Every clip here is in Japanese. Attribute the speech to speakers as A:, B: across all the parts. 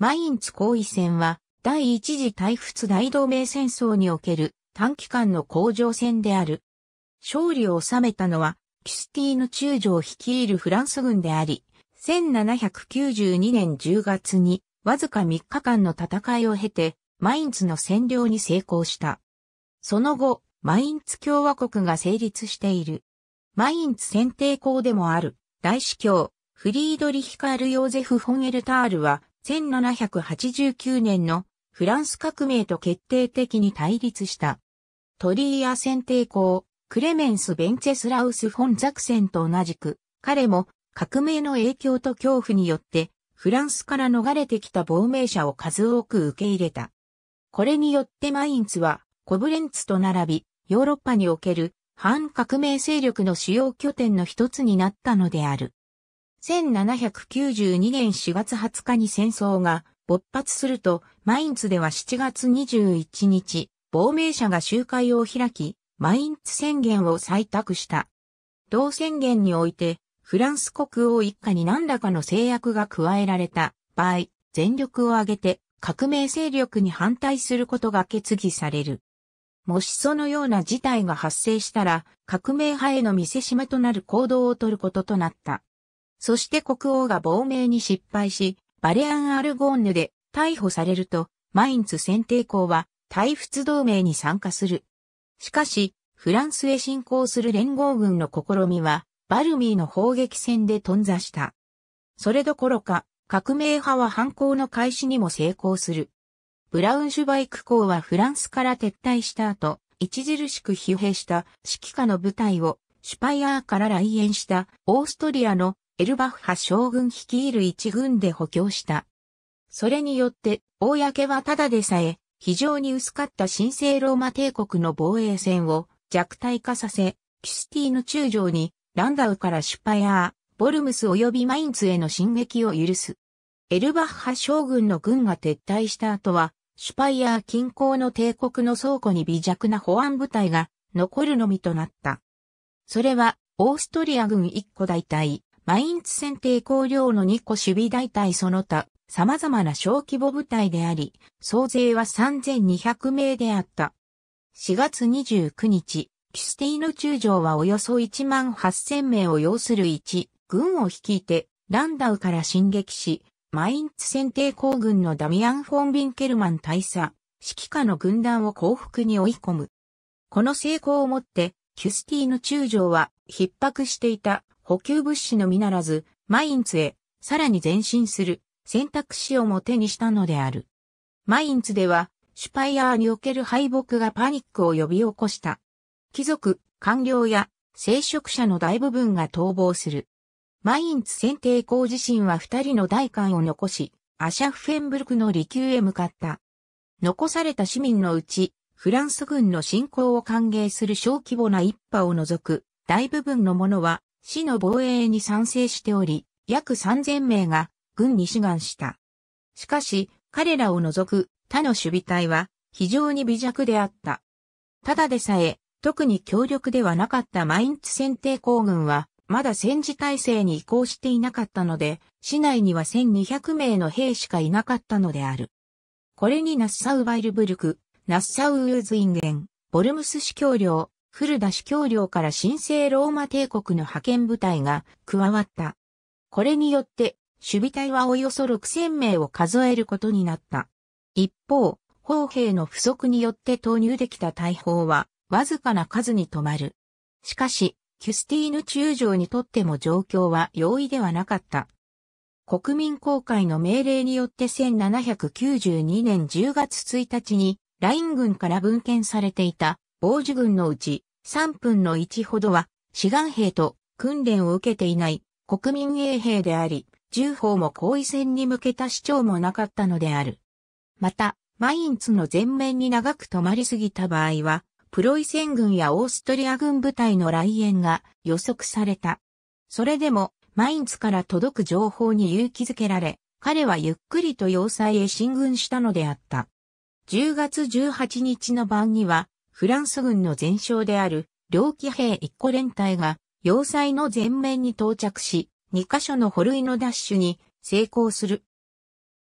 A: マインツ後位戦は、第一次大仏大同盟戦争における短期間の工場戦である。勝利を収めたのは、キスティーヌ中将率いるフランス軍であり、1792年10月に、わずか3日間の戦いを経て、マインツの占領に成功した。その後、マインツ共和国が成立している。マインツ選定校でもある、大司教、フリードリヒカール・ヨーゼフ・フォンエルタールは、1789年のフランス革命と決定的に対立した。トリーア戦抵抗、クレメンス・ベンチェスラウス・フォン・ザクセンと同じく、彼も革命の影響と恐怖によって、フランスから逃れてきた亡命者を数多く受け入れた。これによってマインツは、コブレンツと並び、ヨーロッパにおける反革命勢力の主要拠点の一つになったのである。1792年4月20日に戦争が勃発すると、マインツでは7月21日、亡命者が集会を開き、マインツ宣言を採択した。同宣言において、フランス国王一家に何らかの制約が加えられた場合、全力を挙げて革命勢力に反対することが決議される。もしそのような事態が発生したら、革命派への見せしめとなる行動をとることとなった。そして国王が亡命に失敗し、バレアン・アルゴーヌで逮捕されると、マインツ選定校は、退仏同盟に参加する。しかし、フランスへ侵攻する連合軍の試みは、バルミーの砲撃戦で頓挫した。それどころか、革命派は反抗の開始にも成功する。ブラウンシュバイク校はフランスから撤退した後、著しく疲弊した指揮下の部隊をシュパイアーから来園したオーストリアのエルバッハ将軍率いる一軍で補強した。それによって、公はただでさえ、非常に薄かった神聖ローマ帝国の防衛戦を弱体化させ、キスティーヌ中将に、ランダウからシュパヤー、ボルムス及びマインツへの進撃を許す。エルバッハ将軍の軍が撤退した後は、シュパイヤー近郊の帝国の倉庫に微弱な保安部隊が残るのみとなった。それは、オーストリア軍一個大隊、マインツ戦抵抗量の2個守備大隊その他、様々な小規模部隊であり、総勢は3200名であった。4月29日、キスティーノ中将はおよそ1万8000名を要する1、軍を率いて、ランダウから進撃し、マインツ戦抵抗軍のダミアン・フォン・ビンケルマン大佐、指揮下の軍団を降伏に追い込む。この成功をもって、キュスティーヌ中将は、逼迫していた補給物資のみならず、マインツへ、さらに前進する、選択肢をも手にしたのである。マインツでは、シュパイアーにおける敗北がパニックを呼び起こした。貴族、官僚や、聖職者の大部分が逃亡する。マインツ選定校自身は二人の大官を残し、アシャフフェンブルクの離宮へ向かった。残された市民のうち、フランス軍の侵攻を歓迎する小規模な一派を除く、大部分の者は市の防衛に賛成しており、約3000名が軍に志願した。しかし、彼らを除く他の守備隊は非常に微弱であった。ただでさえ、特に強力ではなかったマインツ選定工軍は、まだ戦時体制に移行していなかったので、市内には1200名の兵しかいなかったのである。これにナッサウバイルブルク、ナッサウウーズインゲン、ボルムス市教領、古田市教領から神聖ローマ帝国の派遣部隊が加わった。これによって、守備隊はおよそ6000名を数えることになった。一方、砲兵の不足によって投入できた大砲は、わずかな数に止まる。しかし、キュスティーヌ中将にとっても状況は容易ではなかった。国民公会の命令によって1792年10月1日に、ライン軍から分権されていた、王子軍のうち、3分の1ほどは志願兵と訓練を受けていない国民衛兵であり、重砲も後位戦に向けた主張もなかったのである。また、マインツの前面に長く止まりすぎた場合は、プロイセン軍やオーストリア軍部隊の来園が予測された。それでも、マインツから届く情報に勇気づけられ、彼はゆっくりと要塞へ進軍したのであった。10月18日の晩には、フランス軍の前哨である、両騎兵一個連隊が、要塞の前面に到着し、二箇所の捕類の奪取に成功する。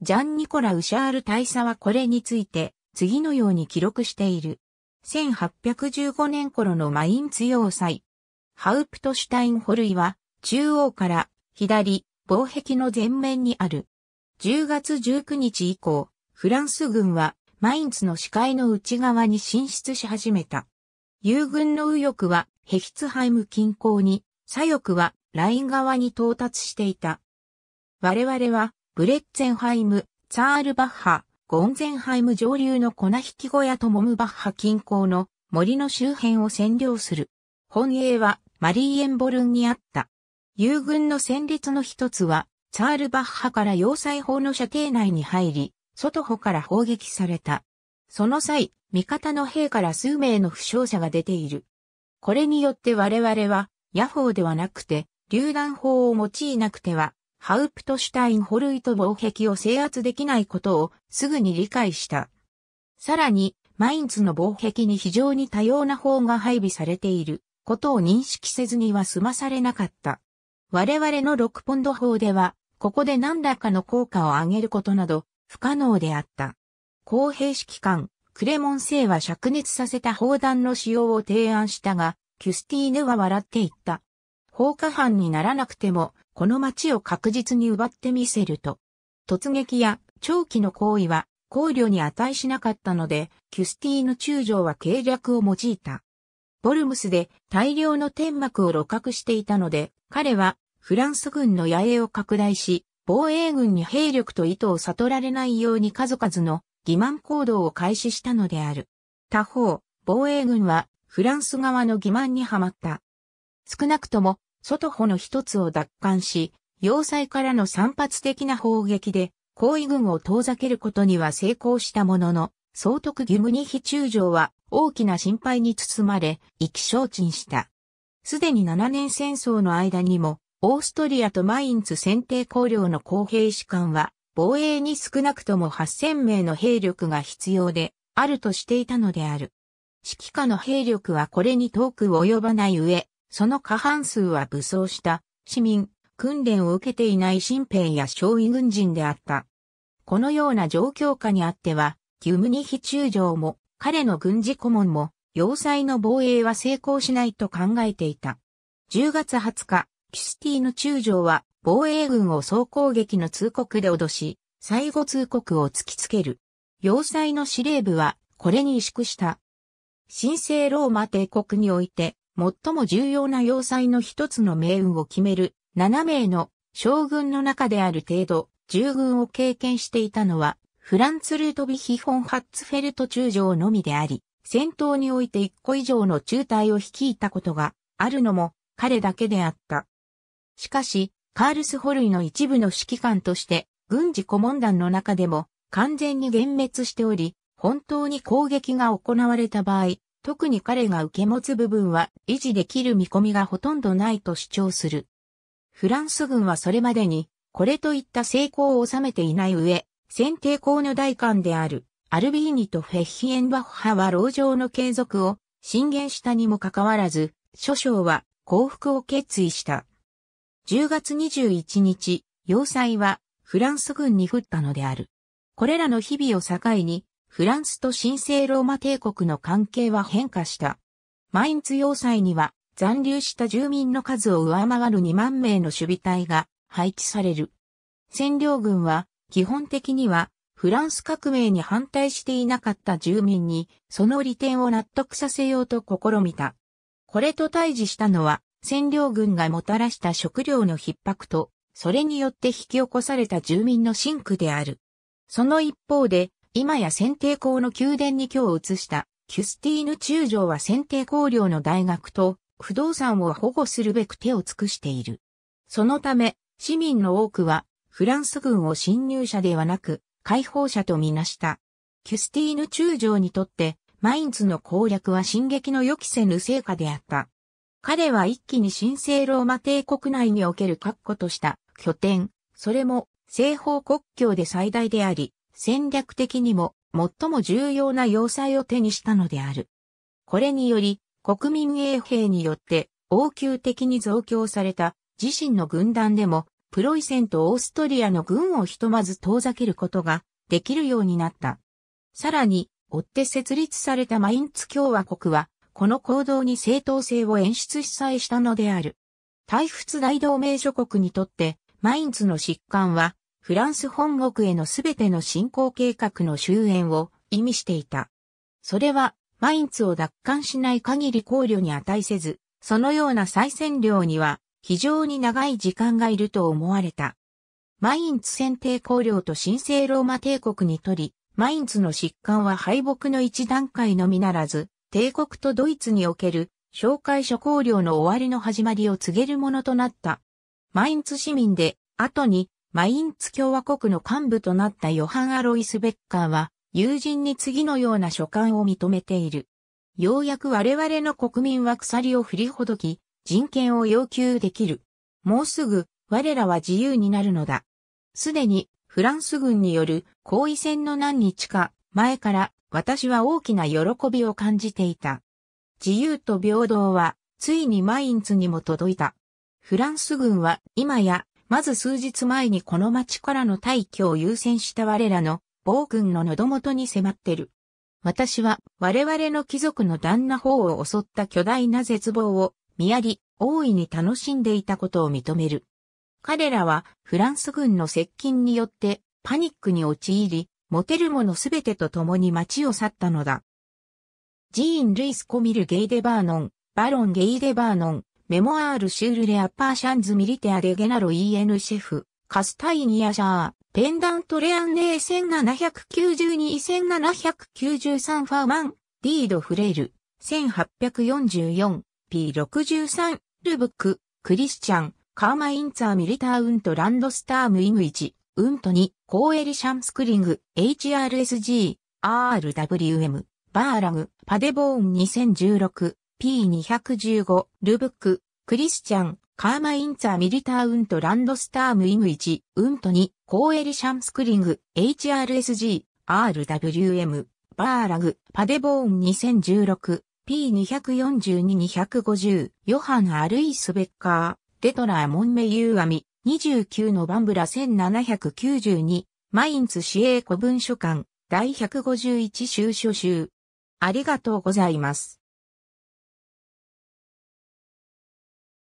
A: ジャン・ニコラ・ウシャール大佐はこれについて、次のように記録している。1815年頃のマインツ要塞。ハウプトシュタイン捕類は、中央から左、防壁の前面にある。10月19日以降、フランス軍はマインツの視界の内側に進出し始めた。友軍の右翼はヘヒツハイム近郊に、左翼はライン側に到達していた。我々はブレッツェンハイム、ツァールバッハ、ゴンゼンハイム上流の粉引き小屋とモムバッハ近郊の森の周辺を占領する。本営はマリーエンボルンにあった。友軍の戦列の一つは、ツァールバッハから要塞法の射程内に入り、外穂から砲撃された。その際、味方の兵から数名の負傷者が出ている。これによって我々は、野砲ではなくて、榴弾砲を用いなくては、ハウプトシュタインホルイト防壁を制圧できないことをすぐに理解した。さらに、マインツの防壁に非常に多様な砲が配備されていることを認識せずには済まされなかった。我々の6ポンド砲では、ここで何らかの効果を上げることなど不可能であった。公平指揮官、クレモン星は灼熱させた砲弾の使用を提案したが、キュスティーヌは笑っていった。放火犯にならなくても、この町を確実に奪ってみせると。突撃や長期の行為は考慮に値しなかったので、キュスティーヌ中将は計略を用いた。ボルムスで大量の天幕を露獲していたので、彼はフランス軍の野営を拡大し、防衛軍に兵力と意図を悟られないように数々の欺瞞行動を開始したのである。他方、防衛軍はフランス側の欺瞞にはまった。少なくとも、外穂の一つを奪還し、要塞からの散発的な砲撃で、行為軍を遠ざけることには成功したものの、総督義務に非中将は大きな心配に包まれ、意気消沈した。すでに7年戦争の間にも、オーストリアとマインツ選定公領の公平士官は、防衛に少なくとも8000名の兵力が必要で、あるとしていたのである。指揮下の兵力はこれに遠く及ばない上、その過半数は武装した、市民、訓練を受けていない新兵や少尉軍人であった。このような状況下にあっては、ギュムニヒ中将も、彼の軍事顧問も、要塞の防衛は成功しないと考えていた。10月20日、キスティーヌ中将は防衛軍を総攻撃の通告で脅し、最後通告を突きつける。要塞の司令部はこれに萎縮した。神聖ローマ帝国において最も重要な要塞の一つの命運を決める7名の将軍の中である程度従軍を経験していたのはフランツ・ルートビヒ・フォン・ハッツフェルト中将のみであり、戦闘において1個以上の中隊を率いたことがあるのも彼だけであった。しかし、カールスホルイの一部の指揮官として、軍事顧問団の中でも完全に幻滅しており、本当に攻撃が行われた場合、特に彼が受け持つ部分は維持できる見込みがほとんどないと主張する。フランス軍はそれまでに、これといった成功を収めていない上、先帝公の大官である、アルビーニとフェッヒエンバッハは牢城の継続を進言したにもかかわらず、諸将は降伏を決意した。10月21日、要塞はフランス軍に降ったのである。これらの日々を境に、フランスと神聖ローマ帝国の関係は変化した。マインツ要塞には残留した住民の数を上回る2万名の守備隊が配置される。占領軍は基本的にはフランス革命に反対していなかった住民にその利点を納得させようと試みた。これと対峙したのは占領軍がもたらした食料の逼迫と、それによって引き起こされた住民の深苦である。その一方で、今や選定校の宮殿に今日移したキュスティーヌ中将は選定校領の大学と不動産を保護するべく手を尽くしている。そのため、市民の多くはフランス軍を侵入者ではなく解放者とみなした。キュスティーヌ中将にとってマインツの攻略は進撃の予期せぬ成果であった。彼は一気に神聖ローマ帝国内における確固とした拠点、それも西方国境で最大であり、戦略的にも最も重要な要塞を手にしたのである。これにより、国民衛兵によって応急的に増強された自身の軍団でも、プロイセンとオーストリアの軍をひとまず遠ざけることができるようになった。さらに、追って設立されたマインツ共和国は、この行動に正当性を演出しさえしたのである。大仏大同盟諸国にとって、マインツの疾患は、フランス本国へのすべての侵攻計画の終焉を意味していた。それは、マインツを奪還しない限り考慮に値せず、そのような再占領には、非常に長い時間がいると思われた。マインツ選定考慮と神聖ローマ帝国にとり、マインツの疾患は敗北の一段階のみならず、帝国とドイツにおける紹介諸公領の終わりの始まりを告げるものとなった。マインツ市民で、後にマインツ共和国の幹部となったヨハン・アロイス・ベッカーは、友人に次のような書簡を認めている。ようやく我々の国民は鎖を振りほどき、人権を要求できる。もうすぐ、我らは自由になるのだ。すでに、フランス軍による後位戦の何日か前から私は大きな喜びを感じていた。自由と平等は、ついにマインツにも届いた。フランス軍は、今や、まず数日前にこの町からの退去を優先した我らの、暴君の喉元に迫ってる。私は、我々の貴族の旦那方を襲った巨大な絶望を、見やり、大いに楽しんでいたことを認める。彼らは、フランス軍の接近によって、パニックに陥り、持てるものすべてと共に街を去ったのだ。ジーン・ルイス・コミル・ゲイデ・バーノン、バロン・ゲイデ・バーノン、メモアール・シュール・レ・アッパー・シャンズ・ミリテア・デ・ゲナロ・イーエヌ・シェフ、カスタイニア・シャー、ペンダント・レアンネー1792-1793ファーマン、ディード・フレイル、1844、P63、ルブック、クリスチャン、カーマインツァー・ミリター・ウント・ランドスターム・イムイチ。うんとに、ーエリシャンスクリング、HRSG、RWM、バーラグ、パデボーン2016、P215、ルブック、クリスチャン、カーマインツァミリターウントランドスタームイム1、ウントコーエリシャンスクリング、HRSG、RWM、バーラグ、パデボーン2016、P242-250、ヨハン・アルイス・ベッカー、デトラー・モンメユーアミ、29のバンブラ1792、マインツ市営古文書館、第151収書集。ありがとうございます。